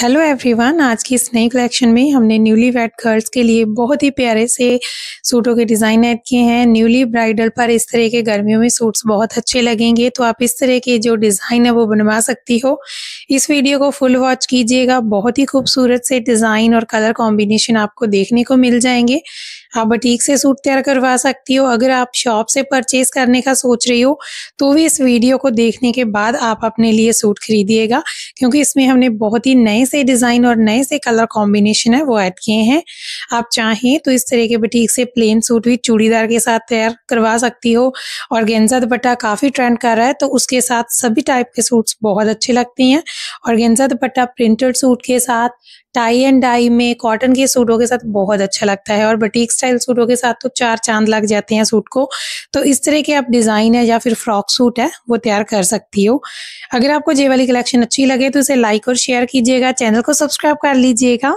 hello everyone आज की इस नई कलेक्शन में हमने न्यूली वेड गर्ल्स के लिए बहुत ही प्यारे से सूटों के डिज़ाइन ऐड किए हैं न्यूली ब्राइडल पर इस तरह के गर्मियों में सूट्स बहुत अच्छे लगेंगे तो आप इस तरह के जो डिज़ाइन है वो बनवा सकती हो इस वीडियो को फुल वॉच कीजिएगा बहुत ही खूबसूरत से डिज़ाइन और कलर कॉम्बिनेशन आपको देखने को मिल जाएंगे आप हाँ, बटीक से सूट तैयार करवा सकती हो अगर आप शॉप से परचेज करने का सोच रही हो तो भी इस वीडियो को देखने के बाद आप अपने लिए सूट खरीदिएगा क्योंकि इसमें हमने बहुत ही नए से डिज़ाइन और नए से कलर कॉम्बिनेशन है वो ऐड किए हैं आप चाहें तो इस तरह के बटीक से प्लेन सूट भी चूड़ीदार के साथ तैयार करवा सकती हो और गेंजा दुपट्टा काफ़ी ट्रेंड कर रहा है तो उसके साथ सभी टाइप के सूट बहुत अच्छे लगते हैं और गेंजा दुपट्टा प्रिंटेड सूट के साथ टाई एंड डाई में कॉटन के सूटों के साथ बहुत अच्छा लगता है और बटीक टेक्सटाइल सूटों के साथ तो चार चांद लग जाते हैं सूट को तो इस तरह के आप डिज़ाइन है या फिर फ्रॉक सूट है वो तैयार कर सकती हो अगर आपको जे वाली कलेक्शन अच्छी लगे तो इसे लाइक और शेयर कीजिएगा चैनल को सब्सक्राइब कर लीजिएगा